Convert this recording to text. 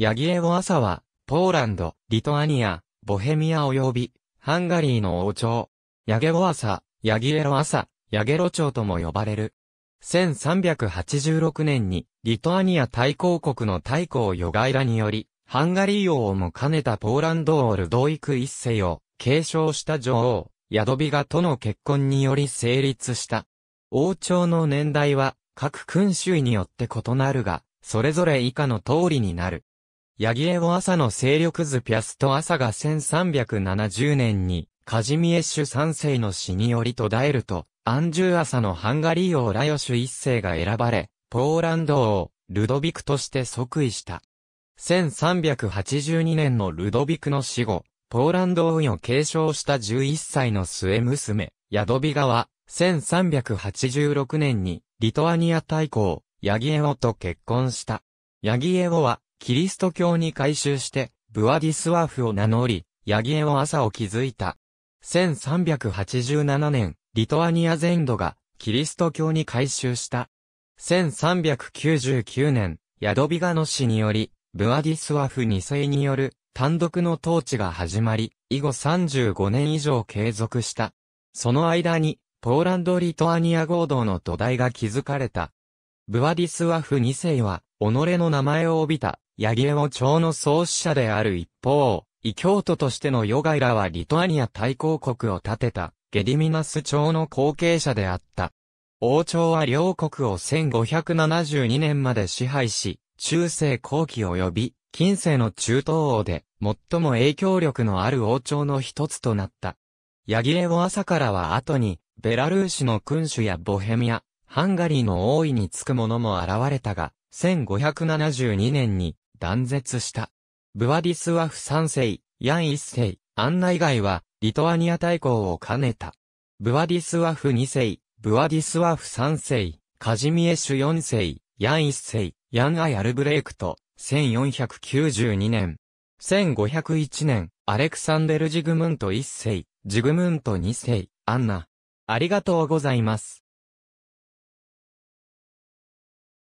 ヤギエゴアサは、ポーランド、リトアニア、ボヘミア及び、ハンガリーの王朝、ヤゲオアサ、ヤギエロアサ、ヤゲロ朝とも呼ばれる。1386年に、リトアニア大公国の大公ヨガイラにより、ハンガリー王をも兼ねたポーランド王ルドイク一世を継承した女王、ヤドビガとの結婚により成立した。王朝の年代は各君主位によって異なるが、それぞれ以下の通りになる。ヤギエオ朝の勢力図ピアスト朝が1370年に、カジミエッシュ三世の死により途絶えると、アンジュ朝のハンガリー王ラヨシュ一世が選ばれ、ポーランド王、ルドビクとして即位した。1382年のルドビクの死後、ポーランド王位を継承した11歳の末娘、ヤドビガは、1386年に、リトアニア大公、ヤギエオと結婚した。ヤギエオは、キリスト教に改宗して、ブアディスワーフを名乗り、ヤギエを朝を築いた。1387年、リトアニア全土がキリスト教に改宗した。1399年、ヤドビガノ氏により、ブアディスワフ2世による単独の統治が始まり、以後35年以上継続した。その間に、ポーランド・リトアニア合同の土台が築かれた。ブアディスワフ2世は、己の名前を帯びたヤギエオ朝の創始者である一方、異教徒としてのヨガイラはリトアニア大公国を建てた、ゲディミナス朝の後継者であった。王朝は両国を1572年まで支配し、中世後期及び、近世の中東王で、最も影響力のある王朝の一つとなった。ヤギエオ朝からは後に、ベラルーシの君主やボヘミア、ハンガリーの王位につく者も現れたが、1572年に断絶した。ブワディスワフ3世、ヤン1世、アンナ以外は、リトアニア大公を兼ねた。ブワディスワフ2世、ブワディスワフ3世、カジミエシュ4世、ヤン1世、ヤンアヤルブレイクと、1492年。1501年、アレクサンデル・ジグムント1世、ジグムント2世、アンナ。ありがとうございます。